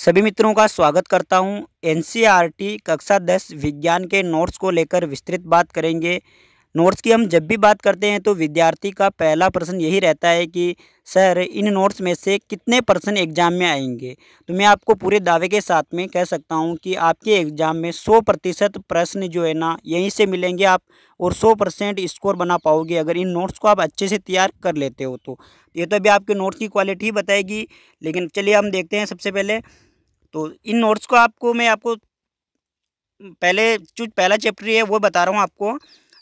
सभी मित्रों का स्वागत करता हूं एनसीईआरटी कक्षा दस विज्ञान के नोट्स को लेकर विस्तृत बात करेंगे नोट्स की हम जब भी बात करते हैं तो विद्यार्थी का पहला प्रश्न यही रहता है कि सर इन नोट्स में से कितने परसेंट एग्ज़ाम में आएंगे तो मैं आपको पूरे दावे के साथ में कह सकता हूं कि आपके एग्ज़ाम में सौ प्रतिशत प्रश्न जो है ना यहीं से मिलेंगे आप और सौ परसेंट स्कोर बना पाओगे अगर इन नोट्स को आप अच्छे से तैयार कर लेते हो तो ये तो अभी आपके नोट्स की क्वालिटी बताएगी लेकिन चलिए हम देखते हैं सबसे पहले तो इन नोट्स को आपको मैं आपको पहले जो पहला चैप्टर है वो बता रहा हूँ आपको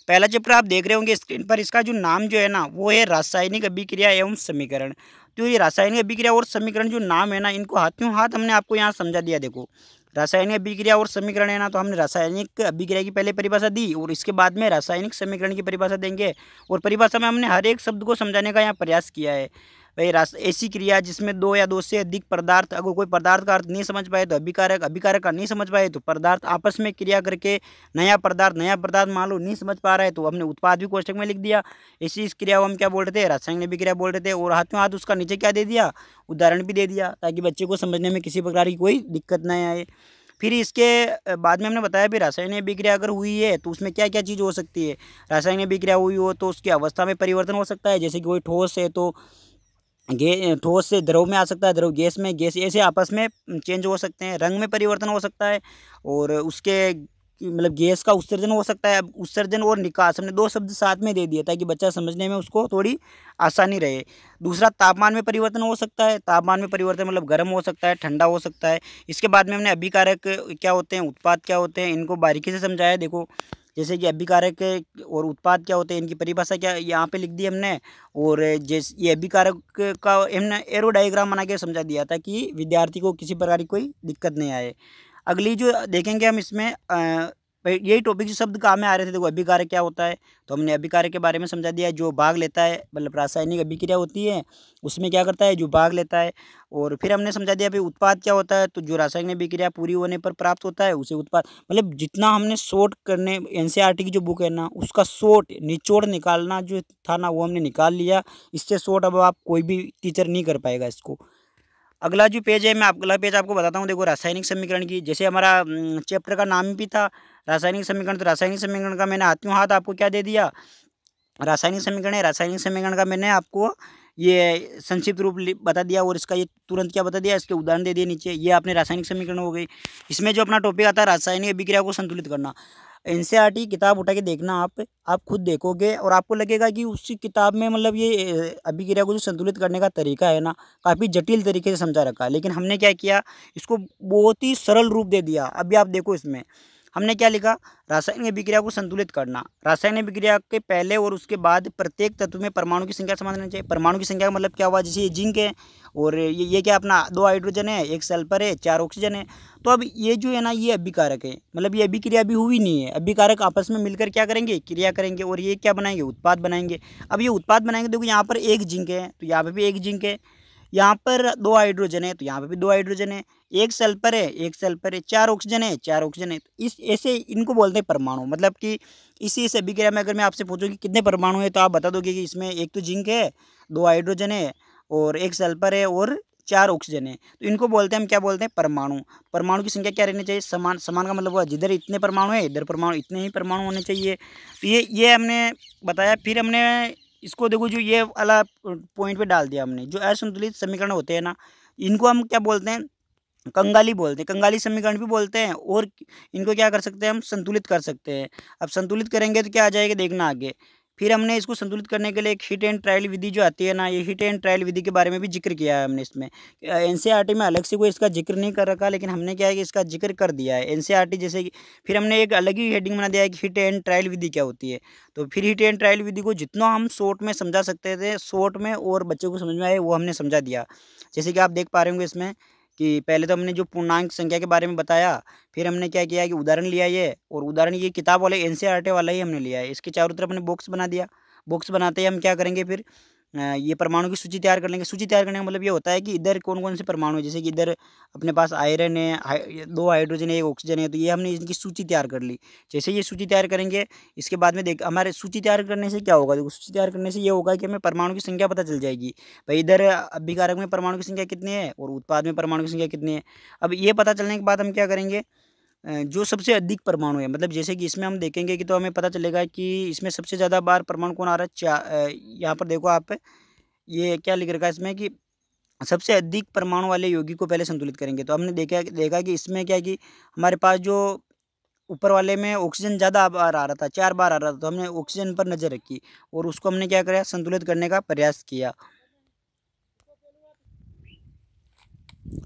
पहला चैप्टर आप देख रहे होंगे स्क्रीन पर इसका जो नाम जो है ना वो है रासायनिक अभिक्रिया एवं समीकरण तो ये रासायनिक अभिक्रिया और समीकरण जो नाम है ना इनको हाथों हाथ हमने आपको यहाँ समझा दिया देखो रासायनिक अभिक्रिया और समीकरण है ना तो हमने रासायनिक अभिक्रिया की पहले परिभाषा दी और इसके बाद में रासायनिक समीकरण की परिभाषा देंगे और परिभाषा में हमने हर एक शब्द को समझाने का यहाँ प्रयास किया है वही रास ऐसी क्रिया जिसमें दो या दो से अधिक पदार्थ अगर कोई पदार्थ का अर्थ नहीं समझ पाए तो अभिकारक अभिकारक का नहीं समझ पाए तो पदार्थ आपस में क्रिया करके नया पदार्थ नया पदार्थ मान लो नहीं समझ पा रहा है तो हमने उत्पाद भी कोष्टक में लिख दिया ऐसी इस क्रिया को हम क्या बोल रहे थे रासायनिक अभिक्रिया बोल रहे थे और हाथों हाथ उसका नीचे क्या दे दिया उदाहरण भी दे दिया ताकि बच्चे को समझने में किसी प्रकार की कोई दिक्कत ना आए फिर इसके बाद में हमने बताया भी रासायनिक अभिक्रिया अगर हुई है तो उसमें क्या क्या चीज़ हो सकती है रासायनिक अभिक्रिया हुई हो तो उसकी अवस्था में परिवर्तन हो सकता है जैसे कि कोई ठोस है तो गे ठोस से द्रव में आ सकता है द्रव गैस में गैस ऐसे आपस में चेंज हो सकते हैं रंग में परिवर्तन हो सकता है और उसके मतलब गैस का उत्सर्जन हो सकता है उत्सर्जन और निकास हमने दो शब्द साथ में दे दिया ताकि बच्चा समझने में उसको थोड़ी आसानी रहे दूसरा तापमान में परिवर्तन हो सकता है तापमान में परिवर्तन मतलब गर्म हो सकता है ठंडा हो सकता है इसके बाद में हमने अभिकारक क्या होते हैं उत्पाद क्या होते हैं इनको बारीकी से समझाया देखो जैसे कि अभिकारक और उत्पाद क्या होते हैं इनकी परिभाषा क्या यहाँ पे लिख दी हमने और जैसे ये अभिकारक का हमने एरो डायग्राम बना के समझा दिया था कि विद्यार्थी को किसी प्रकार की कोई दिक्कत नहीं आए अगली जो देखेंगे हम इसमें यही टॉपिक जो शब्द काम में आ रहे थे देखो अभिकार्य क्या होता है तो हमने अभिकार्य के बारे में समझा दिया जो भाग लेता है मतलब रासायनिक अभिक्रिया होती है उसमें क्या करता है जो भाग लेता है और फिर हमने समझा दिया भाई उत्पाद क्या होता है तो जो रासायनिक अभिक्रिया पूरी होने पर प्राप्त होता है उसे उत्पाद मतलब जितना हमने शॉर्ट करने एन e की जो बुक है ना उसका शॉर्ट निचोड़ निकालना जो था ना वो हमने निकाल लिया इससे शॉर्ट अब आप कोई भी टीचर नहीं कर पाएगा इसको अगला जो पेज है मैं अगला पेज आपको बताता हूँ देखो रासायनिक समीकरण की जैसे हमारा चैप्टर का नाम भी था रासायनिक समीकरण तो रासायनिक समीकरण का मैंने हाथों हाथ आपको क्या दे दिया रासायनिक समीकरण है रासायनिक समीकरण का मैंने आपको ये संक्षिप्त रूप बता दिया और इसका ये तुरंत क्या बता दिया इसके उदाहरण दे दिए नीचे ये आपने रासायनिक समीकरण हो गई इसमें जो अपना टॉपिक आता है रासायनिक अभिक्रिया को संतुलित करना एन किताब उठा के देखना आप आप खुद देखोगे और आपको लगेगा कि उस किताब में मतलब ये अभिक्रिया को जो संतुलित करने का तरीका है ना काफ़ी जटिल तरीके से समझा रखा है लेकिन हमने क्या किया इसको बहुत ही सरल रूप दे दिया अभी आप देखो इसमें हमने क्या लिखा रासायनिक अभिक्रिया को संतुलित करना रासायनिक अभिक्रिया के पहले और उसके बाद प्रत्येक तत्व में परमाणु की संख्या समान रहनी चाहिए परमाणु की संख्या का मतलब क्या हुआ जैसे ये जिंक है और ये ये क्या अपना दो हाइड्रोजन है एक सल्फर है चार ऑक्सीजन है तो अब ये जो है ना ये अभिकारक है मतलब ये अभिक्रिया अभी हुई नहीं है अभिकारक आपस में मिलकर क्या करेंगे क्रिया करेंगे और ये क्या बनाएंगे उत्पाद बनाएंगे अब ये उत्पाद बनाएंगे देखो यहाँ पर एक जिंक है तो यहाँ पर भी एक जिंक है यहाँ पर दो हाइड्रोजन है तो यहाँ पे भी दो हाइड्रोजन है एक सल्फर है एक सल्फर है चार ऑक्सीजन है चार ऑक्सीजन है तो इस ऐसे इनको बोलते हैं परमाणु मतलब कि इसी इस अभिक्रिया में अगर मैं आपसे पूछूँ कि कितने परमाणु है तो आप बता दोगे कि इसमें एक तो जिंक है दो हाइड्रोजन है और एक सल्फर है और चार ऑक्सीजन है तो इनको बोलते हैं हम क्या बोलते हैं परमाणु परमाणु की संख्या क्या रहनी चाहिए समान समान का मतलब हुआ जिधर इतने परमाणु है इधर परमाणु इतने ही परमाणु होने चाहिए तो ये ये हमने बताया फिर हमने इसको देखो जो ये वाला पॉइंट पे डाल दिया हमने जो असंतुलित समीकरण होते हैं ना इनको हम क्या बोलते हैं कंगाली बोलते हैं कंगाली समीकरण भी बोलते हैं और इनको क्या कर सकते हैं हम संतुलित कर सकते हैं अब संतुलित करेंगे तो क्या आ जाएगा देखना आगे फिर हमने इसको संतुलित करने के लिए एक हिट एंड ट्रायल विधि जो आती है ना ये हिट एंड ट्रायल विधि के बारे में भी जिक्र किया है हमने इसमें एन e में अलग से कोई इसका जिक्र नहीं कर रखा लेकिन हमने क्या है कि इसका जिक्र कर दिया है एन e जैसे कि फिर हमने एक अलग ही हेडिंग बना दिया है कि हिट एंड ट्रायल विधि क्या होती है तो फिर हिट एंड ट्रायल विधि को जितना हम शॉर्ट में समझा सकते थे शॉर्ट में और बच्चों को समझ में आए वो हमने समझा दिया जैसे कि आप देख पा रहे होंगे इसमें कि पहले तो हमने जो पूर्णांक संख्या के बारे में बताया फिर हमने क्या किया कि उदाहरण लिया ये और उदाहरण ये किताब वाले एन वाला ही हमने लिया है इसके चारों तरफ हमने बॉक्स बना दिया बॉक्स बनाते ही हम क्या करेंगे फिर ये परमाणु की सूची तैयार कर लेंगे सूची तैयार करने का मतलब ये होता है कि इधर कौन कौन से परमाणु है जैसे कि इधर अपने पास आयरन है दो हाइड्रोजन है एक ऑक्सीजन है तो ये हमने इनकी सूची तैयार कर ली जैसे ये सूची तैयार करेंगे इसके बाद में देख हमारे सूची तैयार करने से क्या होगा देखो सूची तैयार करने से ये होगा कि हमें परमाणु की संख्या पता चल जाएगी भाई इधर अभिकारक में परमाणु की संख्या कितनी है और उत्पाद में परमाणु की संख्या कितनी है अब ये पता चलने के बाद हम क्या करेंगे जो सबसे अधिक परमाणु है मतलब जैसे कि इसमें हम देखेंगे कि तो हमें पता चलेगा कि इसमें सबसे ज़्यादा बार परमाणु कौन आ रहा है चा यहाँ पर देखो आप ये क्या लिख रखा है इसमें कि सबसे अधिक परमाणु वाले योगी को पहले संतुलित करेंगे तो हमने देखा देखा कि इसमें क्या कि हमारे पास जो ऊपर वाले में ऑक्सीजन ज़्यादा बार आ रहा था चार बार आ रहा था तो हमने ऑक्सीजन पर नज़र रखी और उसको हमने क्या कराया संतुलित करने का प्रयास किया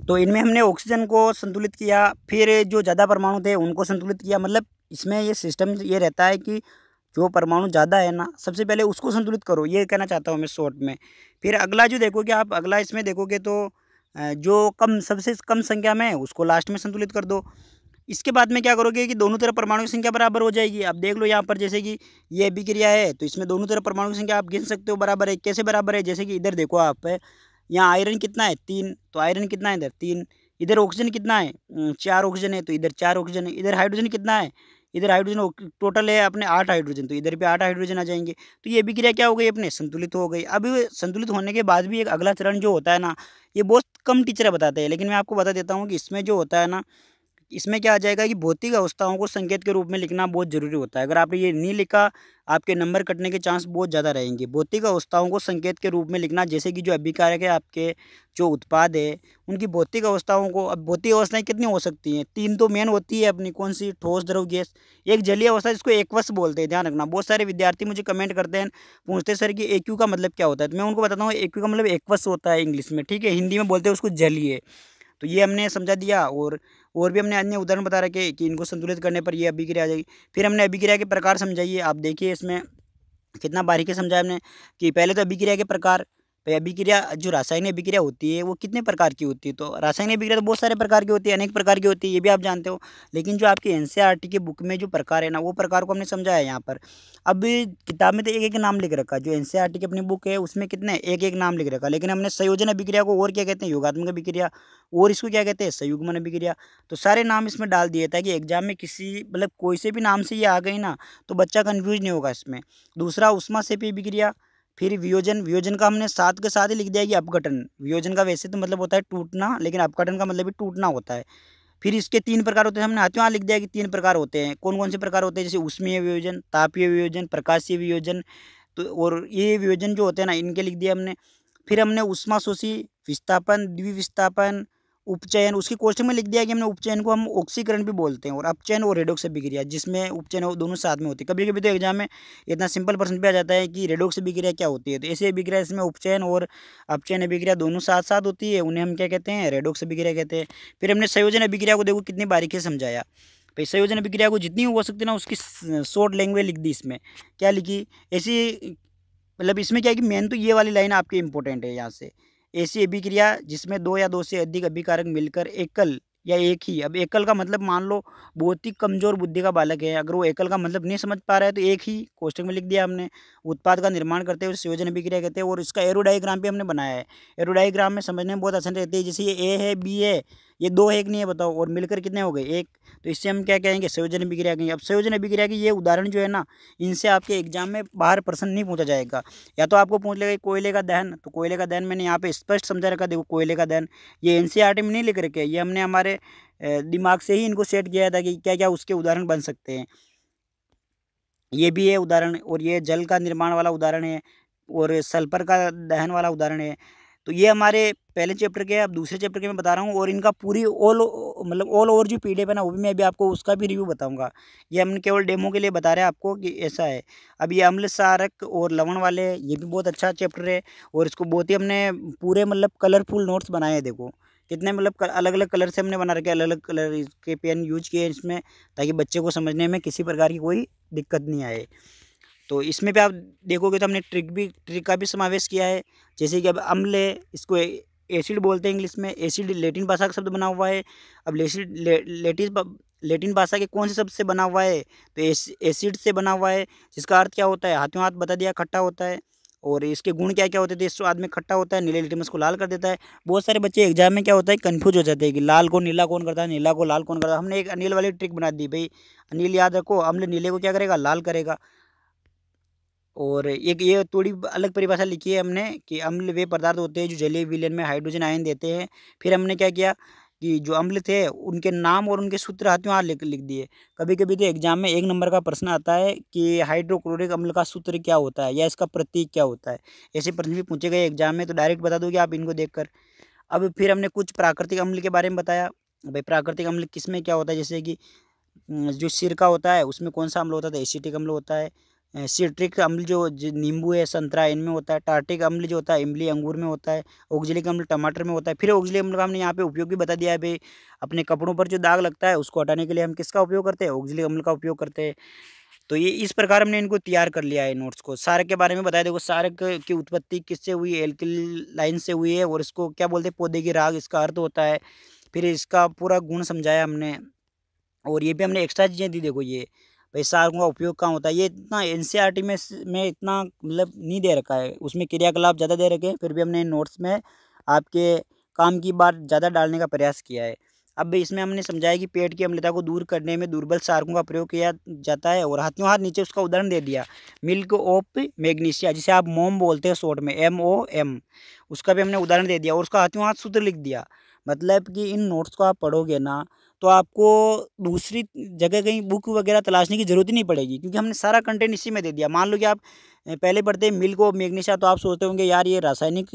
तो इनमें हमने ऑक्सीजन को संतुलित किया फिर जो ज़्यादा परमाणु थे उनको संतुलित किया मतलब इसमें ये सिस्टम ये रहता है कि जो परमाणु ज़्यादा है ना सबसे पहले उसको संतुलित करो ये कहना चाहता हूँ मैं शॉर्ट में फिर अगला जो देखोगे आप अगला इसमें देखोगे तो जो कम सबसे कम संख्या में है उसको लास्ट में संतुलित कर दो इसके बाद में क्या करोगे कि दोनों तरफ परमाणु की संख्या बराबर हो जाएगी अब देख लो यहाँ पर जैसे कि ये अभिक्रिया है तो इसमें दोनों तरफ परमाणु की संख्या आप गिन सकते हो बराबर है कैसे बराबर है जैसे कि इधर देखो आप यहाँ आयरन कितना है तीन तो आयरन कितना है इधर तीन इधर ऑक्सीजन कितना है हम्म, चार ऑक्सीजन है तो इधर चार ऑक्सीजन है इधर हाइड्रोजन कितना है इधर हाइड्रोजन टोटल है अपने आठ हाइड्रोजन तो इधर भी आठ हाइड्रोजन आ जाएंगे तो ये भी क्रिया क्या हो गई अपने संतुलित हो गई अब संतुलित होने के बाद भी एक अगला चरण जो होता है ना ये बहुत कम टीचर बताते हैं लेकिन मैं आपको बता देता हूँ कि इसमें जो होता है ना इसमें क्या आ जाएगा कि भौतिक अवस्थाओं को संकेत के रूप में लिखना बहुत ज़रूरी होता है अगर आपने ये नहीं लिखा आपके नंबर कटने के चांस बहुत ज़्यादा रहेंगे भौतिक अवस्थाओं को संकेत के रूप में लिखना जैसे कि जो अभिकारक है आपके जो उत्पाद है उनकी भौतिक अवस्थाओं को अब भौतिक अवस्थाएँ कितनी हो सकती हैं तीन तो मेन होती है अपनी कौन सी ठोस द्रव गैस एक जलीय अवस्था जिसको एकवश बोलते हैं ध्यान रखना बहुत सारे विद्यार्थी मुझे कमेंट करते हैं पूछते सर कि एक्यू का मतलब क्या होता है तो मैं उनको बताता हूँ एक्यू का मतलब एकवश होता है इंग्लिश में ठीक है हिंदी में बोलते हैं उसको जलीय तो ये हमने समझा दिया और और भी हमने अन्य उदाहरण बता रखे कि इनको संतुलित करने पर ये अभिक्रिया आ जाएगी फिर हमने अभिक्रिया के प्रकार समझाइए आप देखिए इसमें कितना बारीकी समझाया हमने कि पहले तो अभिक्रिया के प्रकार तो अभिक्रिया जो रासायनिक अभिक्रिया होती है वो कितने प्रकार की होती है तो रासायनिक अभिक्रिया तो बहुत सारे प्रकार की होती है अनेक प्रकार की होती है ये भी आप जानते हो लेकिन जो आपकी एन e के बुक में जो प्रकार है ना वो प्रकार को हमने समझाया यहाँ पर अब किताब में तो एक एक नाम लिख रखा जो एन e की अपनी बुक है उसमें कितने एक एक नाम लिख रखा लेकिन हमने संयोजन अभिक्रिया को और क्या कहते हैं योगात्मक अभिक्रिया और इसको क्या कहते हैं संयुग्मन अभिक्रिया तो सारे नाम इसमें डाल दिए कि एग्जाम में किसी मतलब कोई से भी नाम से ये आ गई ना तो बच्चा कन्फ्यूज नहीं होगा इसमें दूसरा उष्मा से भी अभिक्रिया फिर वियोजन वियोजन का हमने साथ के साथ ही लिख दिया कि अपघटन वियोजन का वैसे तो मतलब होता है टूटना लेकिन अपघटन का मतलब भी टूटना होता है फिर इसके तीन प्रकार होते हैं हमने हाथियों यहाँ लिख दिया कि तीन प्रकार होते हैं कौन कौन से प्रकार होते हैं जैसे उष्मीय वियोजन तापीय वियोजन प्रकाशीय वियोजन तो और ये वियोजन जो होते हैं ना इनके लिख दिया हमने फिर हमने उष्मा शोषी विस्थापन द्विविस्थापन उपचयन उसकी क्वेश्चन में लिख दिया कि हमने उपचयन को हम ऑक्सीकरण भी बोलते हैं और अपचयन और रेडोक्स अभिक्रिया जिसमें उपचयन और दोनों साथ में होती है कभी कभी तो एग्जाम में इतना सिंपल प्रश्न भी आ जाता है कि रेडोक्स अभिक्रिया क्या होती है तो ऐसी अभिक्रिया इसमें उपचयन और अपचयन अभिक्रिया दोनों साथ साथ होती है उन्हें हम क्या कहते हैं रेडोक्स अभिक्रिया कहते हैं फिर हमने संयोजन अभिक्रिया को देखो कितनी बारीकी से समझाया भाई संयोजन अभिक्रिया को जितनी हो सकती ना उसकी शॉर्ट लैंग्वेज लिख दी इसमें क्या लिखी ऐसी मतलब इसमें क्या है कि मेन तो ये वाली लाइन आपकी इंपॉर्टेंट है यहाँ से ऐसी अभिक्रिया जिसमें दो या दो से अधिक अभिकारक मिलकर एकल या एक ही अब एकल का मतलब मान लो बहुत ही कमजोर बुद्धि का बालक है अगर वो एकल का मतलब नहीं समझ पा रहा है तो एक ही कोष्टक में लिख दिया हमने उत्पाद का निर्माण करते हुए संयोजन अभिक्रिया कहते हैं और इसका एरोडाइग्राम भी हमने बनाया है एरोडाइग्राम में समझने में बहुत आसान रहती है जैसे ये ए है बी है ये दो एक नहीं है बताओ और मिलकर कितने हो गए एक तो इससे हम क्या कहेंगे संयोजन अभिक्रिया कहेंगे अब संयोजन अभिक्रिया की ये उदाहरण जो है ना इनसे आपके एग्जाम में बाहर प्रश्न नहीं पूछा जाएगा या तो आपको पूछ लेगा कोयले का दहन तो कोयले का दहन मैंने यहाँ पे स्पष्ट समझा रखा देखो कोयले का दहन ये एन e में नहीं लिख रखे ये हमने हमारे दिमाग से ही इनको सेट किया था कि क्या क्या उसके उदाहरण बन सकते हैं ये भी है उदाहरण और ये जल का निर्माण वाला उदाहरण है और सल्फर का दहन वाला उदाहरण है तो ये हमारे पहले चैप्टर के अब दूसरे चैप्टर के मैं बता रहा हूँ और इनका पूरी ऑल मतलब ऑल ओवर जो पी है ना वो भी मैं अभी आपको उसका भी रिव्यू बताऊँगा ये हम केवल डेमो के लिए बता रहे हैं आपको कि ऐसा है अब ये अम्ल सारक और लवण वाले ये भी बहुत अच्छा चैप्टर है और इसको बहुत ही हमने पूरे मतलब कलरफुल नोट्स बनाए हैं देखो कितने मतलब अलग अलग कलर से हमने बना रखे अलग अलग कलर के पेन यूज किए इसमें ताकि बच्चे को समझने में किसी प्रकार की कोई दिक्कत नहीं आए तो इसमें भी आप देखोगे तो हमने ट्रिक भी ट्रिक का भी समावेश किया है जैसे कि अब अम्ल है इसको एसिड बोलते हैं इंग्लिश में एसिड लेटिन भाषा का शब्द बना हुआ है अब लेसिड लेटिन लेटिन भाषा के कौन से शब्द से बना हुआ है तो एसिड से बना हुआ है जिसका अर्थ क्या होता है हाथों हाथ बता दिया खट्टा होता है और इसके गुण क्या क्या होते थे इसको तो आदमी खट्टा होता है नीले लिटमस को लाल कर देता है बहुत सारे बच्चे एग्जाम में क्या होता है कन्फ्यूज हो जाते हैं कि लाल को नीला कौन करता है नीला को लाल कौन करता है हमने एक अनिल वाली ट्रिक बना दी भाई अनिल याद रखो अम्ल नीले को क्या करेगा लाल करेगा और एक ये थोड़ी अलग परिभाषा लिखी है हमने कि अम्ल वे पदार्थ होते हैं जो जलीय विलयन में हाइड्रोजन आयन देते हैं फिर हमने क्या किया कि जो अम्ल थे उनके नाम और उनके सूत्र हाथियों हाथ लिख लिख दिए कभी कभी तो एग्जाम में एक नंबर का प्रश्न आता है कि हाइड्रोक्लोरिक अम्ल का सूत्र क्या होता है या इसका प्रतीक क्या होता है ऐसे प्रश्न भी पूछे गए एग्जाम में तो डायरेक्ट बता दोगे आप इनको देख अब फिर हमने कुछ प्राकृतिक अम्ल के बारे में बताया भाई प्राकृतिक अम्ल किस में क्या होता है जैसे कि जो सिरका होता है उसमें कौन सा अम्ल होता था एसिटिक अम्ल होता है सिट्रिक अम्ल जो नींबू है संतरा इनमें होता है टार्टिक अम्ल जो होता है इमली अंगूर में होता है का अम्ल टमाटर में होता है फिर ऑक्जिलिक अम्ल का हमने यहाँ पे उपयोग भी बता दिया है भाई अपने कपड़ों पर जो दाग लगता है उसको हटाने के लिए हम किसका उपयोग करते हैं ऑक्जिलिक अम्ल का उपयोग करते हैं तो ये इस प्रकार हमने इनको तैयार कर लिया है नोट्स को सारक के बारे में बताया देखो सारक की उत्पत्ति किससे हुई एल्किल लाइन से हुई है और इसको क्या बोलते हैं पौधे की राग इसका अर्थ होता है फिर इसका पूरा गुण समझाया हमने और ये भी हमने एक्स्ट्रा चीज़ें दी देखो ये पैसा का उपयोग कहाँ होता है ये इतना एन e में में इतना मतलब नहीं दे रखा है उसमें क्रियाकलाप ज़्यादा दे रखे हैं फिर भी हमने नोट्स में आपके काम की बात ज़्यादा डालने का प्रयास किया है अब इसमें हमने समझाया कि पेट की अम्लता को दूर करने में दुर्बल सारकों का प्रयोग किया जाता है और हाथियों हाथ नीचे उसका उदाहरण दे दिया मिल्क ऑफ मैग्नीशिया जिसे आप मोम बोलते हैं शॉर्ट में एम ओ एम उसका भी हमने उदाहरण दे दिया और उसका हाथियों हाथ सूत्र लिख दिया मतलब कि इन नोट्स को आप पढ़ोगे ना तो आपको दूसरी जगह कहीं बुक वगैरह तलाशने की ज़रूरत ही नहीं पड़ेगी क्योंकि हमने सारा कंटेंट इसी में दे दिया मान लो कि आप पहले पढ़ते हैं मिल्क ऑफ मैग्नीशिया तो आप सोचते होंगे यार ये रासायनिक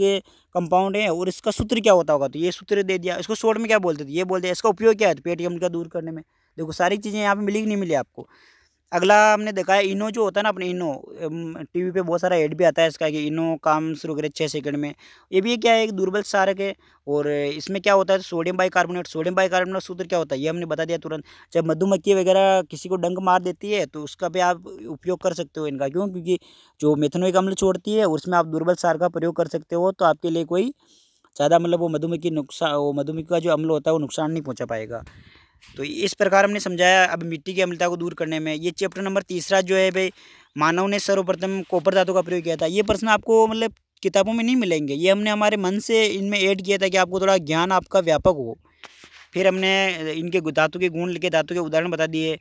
कंपाउंड है और इसका सूत्र क्या होता होगा तो ये सूत्र दे दिया इसको शोर्ट में क्या बोलते थे ये बोलते हैं इसका उपयोग क्या है तो पेटीएम का दूर करने में देखो सारी चीज़ें यहाँ पर मिली नहीं मिली आपको अगला हमने देखा है इनो जो होता है ना अपने इनो टीवी पे बहुत सारा ऐड भी आता है इसका कि इनो काम शुरू करे छः सेकंड में ये भी क्या है एक दुर्बल सारक है और इसमें क्या होता है सोडियम बाइकार्बोनेट सोडियम बाइकार्बोनेट सूत्र क्या होता है ये हमने बता दिया तुरंत जब मधुमक्खी वगैरह किसी को डंक मार देती है तो उसका भी आप उपयोग कर सकते हो इनका क्यों क्योंकि जो मेथनोइक अम्ल छोड़ती है उसमें आप दुर्बल सार का प्रयोग कर सकते हो तो आपके लिए कोई ज़्यादा मतलब वो मधुमक्खी नुकसान वो मधुमक्खी का जो अम्ल होता है वो नुकसान नहीं पहुँचा पाएगा तो इस प्रकार हमने समझाया अब मिट्टी की अम्लता को दूर करने में ये चैप्टर नंबर तीसरा जो है भाई मानव ने सर्वप्रथम कॉपर धातु का प्रयोग किया था ये प्रश्न आपको मतलब किताबों में नहीं मिलेंगे ये हमने हमारे मन से इनमें ऐड किया था कि आपको थोड़ा ज्ञान आपका व्यापक हो फिर हमने इनके धातु के गुण लिखे धातु के उदाहरण बता दिए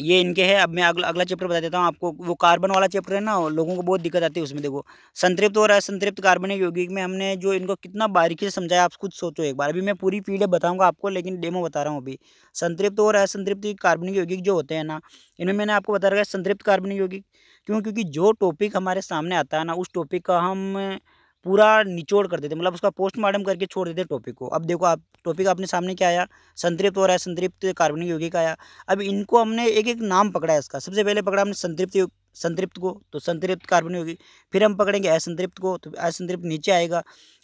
ये इनके हैं अब मैं अगला अगला चैप्टर बता देता हूँ आपको वो कार्बन वाला चैप्टर है ना लोगों को बहुत दिक्कत आती है उसमें देखो संतृप्त और असंतृप्त कार्बनिक यौगिक में हमने जो इनको कितना बारीकी से समझाया आप खुद सोचो एक बार अभी मैं पूरी पीढ़े बताऊँगा आपको लेकिन डेमो बता रहा हूँ अभी संतृप्त और असंतृप्त कार्बनिक यौगिक जो होते हैं ना इनमें मैंने आपको बता रखा है संतृप्त कार्बनिक यौगिक क्यों क्योंकि जो टॉपिक हमारे सामने आता है ना उस टॉपिक का हम पूरा निचोड़ कर देते मतलब उसका पोस्टमार्टम करके छोड़ देते टॉपिक को अब देखो आप टॉपिक आपने सामने क्या आया संतृप्त हो रहा है संतृप्त कार्बनिक यौगिक आया अब इनको हमने एक एक नाम पकड़ा है इसका सबसे पहले पकड़ा हमने संतृप्त संतृप्त को तो संतृप्त कार्बन होगी फिर हम पकड़ेंगे असंतृप्त को तो असंतृप्त नीचे आएगा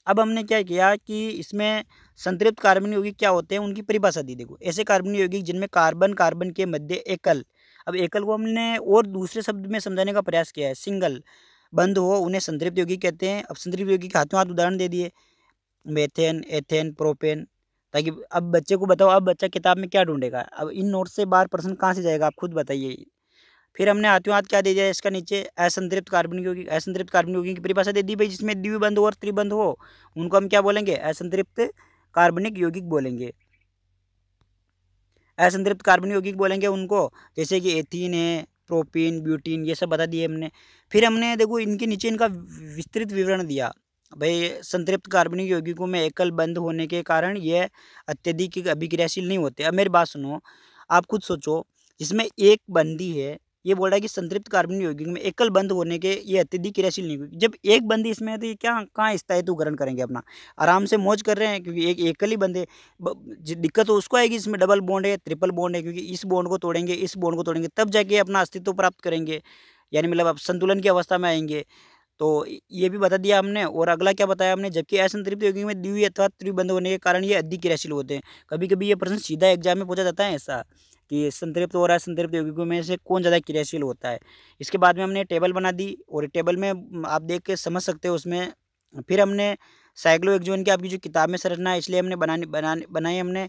अब हमने क्या किया कि इसमें संतृप्त कार्बन यौगिक क्या होते हैं उनकी परिभाषा दी देखो ऐसे कार्बन यौगिक जिनमें कार्बन कार्बन के मध्य एकल अब एकल को हमने और दूसरे शब्द में समझाने का प्रयास किया है सिंगल बंद हो उन्हें संतृप्त योगी कहते हैं अब संतृप्त योगी के हाथों हाथ उदाहरण दे दिए मेथेन एथेन प्रोपेन ताकि अब बच्चे को बताओ अब बच्चा किताब में क्या ढूंढेगा अब इन नोट से बार प्रश्न कहाँ से जाएगा आप खुद बताइए फिर हमने हाथों हाथ क्या दे दिया इसका नीचे असंतृप्त कार्बन योगी असंतृप्त कार्बन यौगिक की परिभाषा दे दी भाई जिसमें द्वि बंद हो और त्रिबंध हो उनको हम क्या बोलेंगे असंतृप्त कार्बनिक यौगिक बोलेंगे असंतृप्त कार्बन यौगिक बोलेंगे उनको जैसे कि एथीन है प्रोपीन ब्यूटीन ये सब बता दिए हमने फिर हमने देखो इनके नीचे इनका विस्तृत विवरण दिया भाई संतृप्त कार्बनिक यौगिकों में एकल बंद होने के कारण ये अत्यधिक अभिक्रियाशील नहीं होते अब मेरी बात सुनो आप खुद सोचो जिसमें एक बंदी है ये बोल रहा है कि संतृप्त कार्बनिक यौगिक में एकल बंद होने के ये अत्यधिक क्रियाशील नहीं जब एक बंद इसमें है तो ये क्या कहाँ स्थायित्व ग्रहण करेंगे अपना आराम से मौज कर रहे हैं क्योंकि एक एकल ही बंद है दिक्कत तो उसको आएगी इसमें डबल बॉन्ड है ट्रिपल बॉन्ड है क्योंकि इस बॉन्ड को तोड़ेंगे इस बॉन्ड को तोड़ेंगे तब जाके अपना अस्तित्व प्राप्त करेंगे यानी मतलब आप संतुलन की अवस्था में आएंगे तो ये भी बता दिया हमने और अगला क्या बताया हमने जबकि असंतृप्त यौगिक में द्वि अथवा त्रिबंध होने के कारण ये अधिक क्रियाशील होते हैं कभी कभी ये प्रश्न सीधा एग्जाम में पूछा जाता है ऐसा कि संतृप्त हो रहा है संतृप्त यौगिकों में से कौन ज़्यादा क्रियाशील होता है इसके बाद में हमने टेबल बना दी और टेबल में आप देख के समझ सकते हो उसमें फिर हमने साइक्लो एक्जोन की आपकी जो किताब में संरचना है इसलिए हमने बनाने बनाने बनाई हमने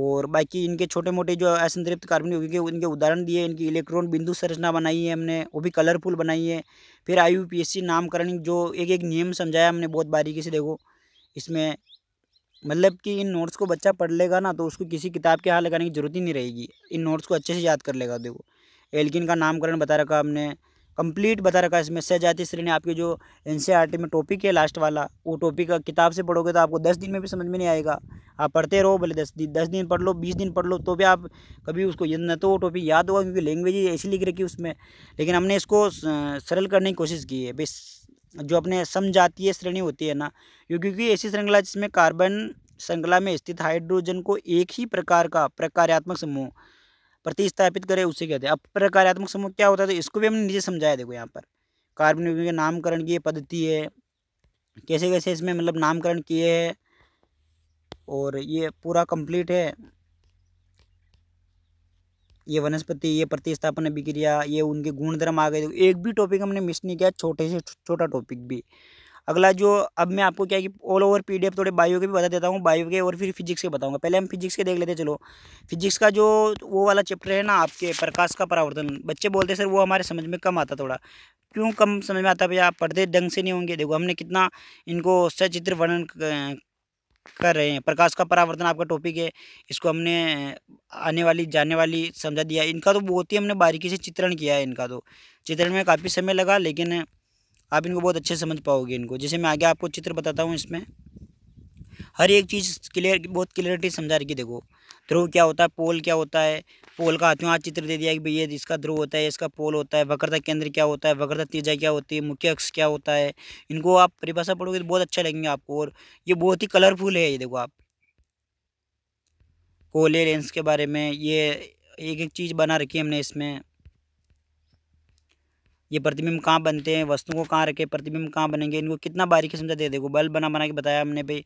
और बाकी इनके छोटे मोटे जो असंतृप्त कार्बन यौगिक इनके उदाहरण दिए इनकी इलेक्ट्रॉन बिंदु संरचना बनाई है हमने वो भी कलरफुल बनाई है फिर आई नामकरण जो एक एक नियम समझाया हमने बहुत बारीकी से देखो इसमें मतलब कि इन नोट्स को बच्चा पढ़ लेगा ना तो उसको किसी किताब के हाथ लगाने की ज़रूरत ही नहीं रहेगी इन नोट्स को अच्छे से याद कर लेगा देखो एल्किन का नामकरण बता रखा हमने कंप्लीट बता रखा है इसमें सजातीय श्रेणी आपके जो एन e में टॉपिक है लास्ट वाला वो टॉपिक किताब से पढ़ोगे तो आपको दस दिन में भी समझ में नहीं आएगा आप पढ़ते रहो भले दस दिन दस दिन पढ़ लो बीस दिन पढ़ लो तो भी आप कभी उसको न तो वो टॉपिक याद होगा क्योंकि लैंग्वेज ऐसी लिख रखी उसमें लेकिन हमने इसको सरल करने की कोशिश की है भाई जो अपने समजातीय श्रेणी होती है ना ये क्योंकि ऐसी श्रृंखला जिसमें कार्बन श्रृंखला में स्थित हाइड्रोजन को एक ही प्रकार का प्रकार्यात्मक समूह प्रतिस्थापित करे उसे कहते हैं अब प्रकार्यात्मक समूह क्या होता है तो इसको भी हमने नीचे समझाया देखो यहाँ पर कार्बन के नामकरण की पद्धति है कैसे कैसे इसमें मतलब नामकरण किए है और ये पूरा कंप्लीट है ये वनस्पति ये प्रतिस्थापन अभिक्रिया ये उनके गुणधर्म आ गए तो एक भी टॉपिक हमने मिस नहीं किया छोटे से छोटा टॉपिक भी अगला जो अब मैं आपको क्या कि ऑल ओवर पीडीएफ थोड़े बायो के भी बता देता हूँ बायो के और फिर फिजिक्स के बताऊँगा पहले हम फिजिक्स के देख लेते चलो फिजिक्स का जो वो वाला चैप्टर है ना आपके प्रकाश का परावर्तन बच्चे बोलते सर वो हमारे समझ में कम आता थोड़ा क्यों कम समझ में आता भैया आप पढ़ते ढंग से नहीं होंगे देखो हमने कितना इनको सचित्र वर्णन कर रहे हैं प्रकाश का परावर्तन आपका टॉपिक है इसको हमने आने वाली जाने वाली समझा दिया इनका तो बहुत ही हमने बारीकी से चित्रण किया है इनका तो चित्रण में काफ़ी समय लगा लेकिन आप इनको बहुत अच्छे समझ पाओगे इनको जैसे मैं आगे आपको चित्र बताता हूँ इसमें हर एक चीज़ क्लियर बहुत क्लियरिटी समझा रखी देखो ध्रुव क्या होता है पोल क्या होता है पोल का हाथियों हाथ चित्र दे दिया कि भैया इसका ध्रुव होता है इसका पोल होता है वक्रता केंद्र क्या होता है वक्रता तीजा क्या होती है मुख्य अक्ष क्या होता है इनको आप परिभाषा पढ़ोगे तो बहुत अच्छा लगेंगे आपको और ये बहुत ही कलरफुल है ये देखो आप कोले लेंस के बारे में ये एक एक चीज़ बना रखी है हमने इसमें ये प्रतिबिंब कहाँ बनते हैं वस्तुओं को कहाँ रखे प्रतिबिंब कहाँ बनेंगे इनको कितना बारीकी समझा दे देखो बल्ब बना बना के बताया हमने भाई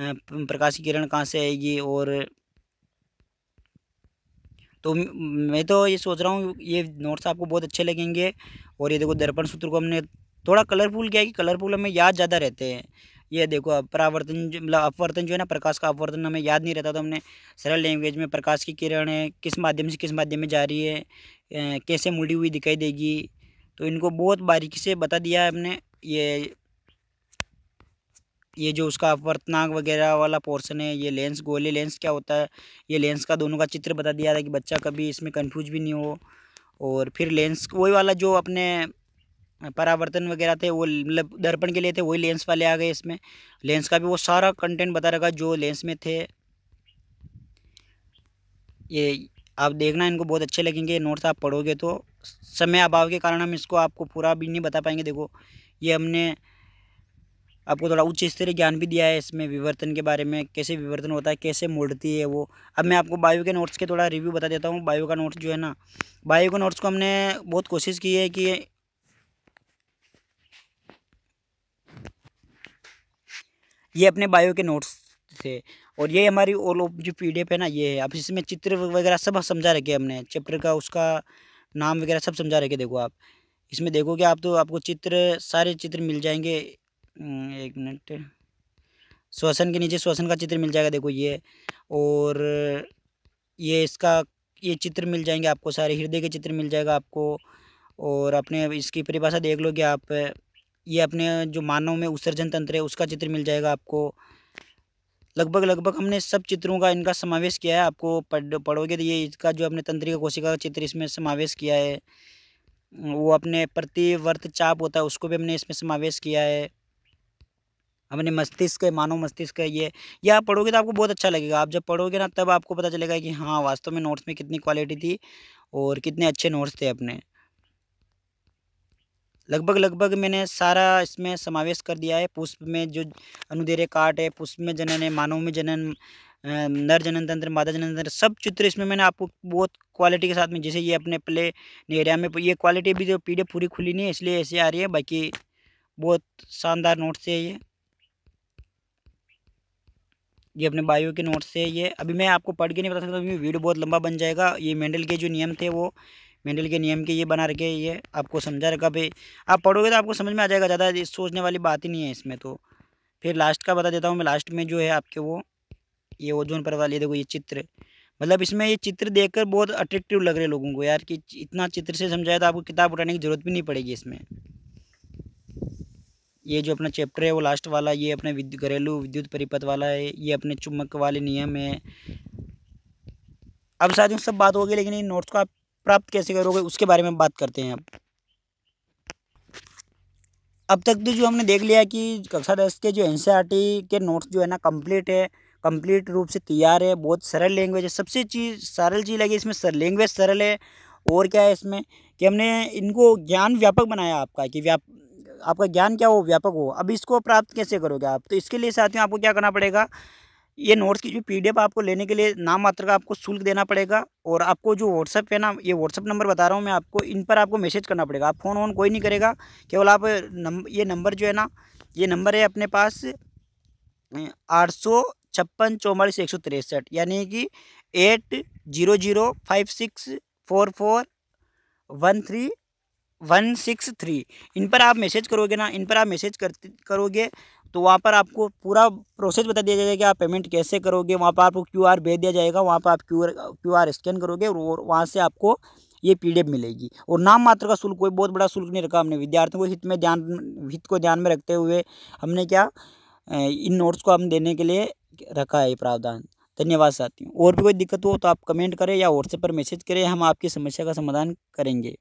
प्रकाश की किरण कहाँ से आएगी और तो मैं तो ये सोच रहा हूँ ये नोट्स आपको बहुत अच्छे लगेंगे और ये देखो दर्पण सूत्र को हमने थोड़ा कलरफुल किया कि कलरफुल हमें याद ज़्यादा रहते हैं ये देखो परावर्तन मतलब अपवर्तन जो है ना प्रकाश का अपवर्तन हमें याद नहीं रहता तो हमने सरल लैंग्वेज में प्रकाश की किरण है किस माध्यम से किस माध्यम में जा रही है कैसे मुड़ी हुई दिखाई देगी तो इनको बहुत बारीकी से बता दिया है हमने ये ये जो उसका अपवर्तनांक वगैरह वाला पोर्सन है ये लेंस गोले लेंस क्या होता है ये लेंस का दोनों का चित्र बता दिया था कि बच्चा कभी इसमें कन्फ्यूज भी नहीं हो और फिर लेंस वही वाला जो अपने परावर्तन वगैरह थे वो मतलब दर्पण के लिए थे वही लेंस वाले आ गए इसमें लेंस का भी वो सारा कंटेंट बता रखा जो लेंस में थे ये आप देखना इनको बहुत अच्छे लगेंगे नोट्स आप पढ़ोगे तो समय अभाव के कारण हम इसको आपको पूरा भी नहीं बता पाएंगे देखो ये हमने आपको थोड़ा उच्च स्तरीय ज्ञान भी दिया है इसमें विवर्तन के बारे में कैसे विवर्तन होता है कैसे मोड़ती है वो अब मैं आपको बायो के नोट्स के थोड़ा रिव्यू बता देता हूँ बायो का नोट्स जो है ना बायो के नोट्स को हमने बहुत कोशिश की है कि ये अपने बायो के नोट्स थे और ये हमारी ऑल ऑफ जो पी है ना ये है अब इसमें चित्र वगैरह सब समझा रखे हमने चैप्टर का उसका नाम वगैरह सब समझा रखे देखो आप इसमें देखो कि आप तो आपको चित्र सारे चित्र मिल जाएंगे हम्म, एक मिनट श्वसन के नीचे श्वसन का चित्र मिल जाएगा देखो ये और ये इसका ये चित्र मिल जाएंगे आपको सारे हृदय के चित्र मिल जाएगा आपको और अपने इसकी परिभाषा देख लोगे आप ये अपने जो मानव में उत्सर्जन तंत्र है उसका चित्र मिल जाएगा आपको लगभग लगभग हमने सब चित्रों का इनका समावेश किया है आपको पढ़ पढ़ोगे तो ये इसका जो अपने तंत्रिका कोशिका का चित्र इसमें समावेश किया है वो अपने प्रतिवर्त चाप होता है उसको भी हमने इसमें समावेश किया है अपने मस्तिष्क के मानव मस्तिष्क है ये ये आप पढ़ोगे तो आपको बहुत अच्छा लगेगा आप जब पढ़ोगे ना तब आपको पता चलेगा कि हाँ वास्तव में नोट्स में कितनी क्वालिटी थी और कितने अच्छे नोट्स थे अपने लगभग लगभग मैंने सारा इसमें समावेश कर दिया है पुष्प में जो अनुधेरे काट है पुष्प में जनन है मानव में जनन नर जनन तंत्र मादा जनन तंत्र सब चित्र इसमें मैंने आपको बहुत क्वालिटी के साथ में जैसे ये अपने प्ले एरिया में ये क्वालिटी भी जो तो पी पूरी खुली नहीं है इसलिए ऐसे आ रही है बाकी बहुत शानदार नोट्स है ये ये अपने बायो के नोट्स से ये अभी मैं आपको पढ़ के नहीं बता सकता क्योंकि वीडियो बहुत लंबा बन जाएगा ये मेंडल के जो नियम थे वो मेंडल के नियम के ये बना रखे ये आपको समझा रखा भाई आप पढ़ोगे तो आपको समझ में आ जाएगा ज़्यादा सोचने वाली बात ही नहीं है इसमें तो फिर लास्ट का बता देता हूँ मैं लास्ट में जो है आपके वो ये ओजोन पर वाले देखो ये चित्र मतलब इसमें ये चित्र देखकर बहुत अट्रैक्टिव लग रहे लोगों को यार कि इतना चित्र से समझाया तो आपको किताब उठाने की ज़रूरत भी नहीं पड़ेगी इसमें ये जो अपना चैप्टर है वो लास्ट वाला ये अपने विद्युत घरेलू विद्युत परिपथ वाला है ये अपने चुम्बक वाले नियम है अब साथियों सब बात होगी लेकिन इन नोट्स को आप प्राप्त कैसे करोगे उसके बारे में बात करते हैं अब अब तक तो जो हमने देख लिया कि कक्षा दस के जो एन e के नोट्स जो है ना कम्प्लीट है कम्प्लीट रूप से तैयार है बहुत सरल लैंग्वेज है सबसे चीज़ सरल चीज़ लगी इसमें सर लैंग्वेज सरल है और क्या है इसमें कि हमने इनको ज्ञान व्यापक बनाया आपका कि व्याप आपका ज्ञान क्या हो व्यापक हो अब इसको प्राप्त कैसे करोगे आप तो इसके लिए साथियों आपको क्या करना पड़ेगा ये नोट्स की जो पीडीएफ आपको लेने के लिए नाम मात्र का आपको शुल्क देना पड़ेगा और आपको जो व्हाट्सअप है ना ये व्हाट्सअप नंबर बता रहा हूँ मैं आपको इन पर आपको मैसेज करना पड़ेगा आप फ़ोन ऑन कोई नहीं करेगा केवल आप नंबर ये नंबर जो है ना ये नंबर है अपने पास अं, आठ सौ छप्पन चौवालीस एक सौ तिरसठ यानी कि eight zero zero five six four four one three one six three इन पर आप मैसेज करोगे ना इन पर आप मैसेज कर करोगे तो वहाँ पर आपको पूरा प्रोसेस बता दिया जाएगा कि आप पेमेंट कैसे करोगे वहाँ पर आपको क्यू आर भेज दिया जाएगा वहाँ पर आप क्यू आर क्यू आर स्कैन करोगे और वहाँ से आपको ये पी मिलेगी और नाम मात्र का शुल्क कोई बहुत बड़ा शुल्क नहीं रखा हमने विद्यार्थियों को हित में ध्यान हित को ध्यान में रखते हुए हमने क्या इन नोट्स को हम देने के लिए रखा है ये प्रावधान धन्यवाद साथियों और भी कोई दिक्कत हो तो आप कमेंट करें या व्हाट्सएप पर मैसेज करें हम आपकी समस्या का समाधान करेंगे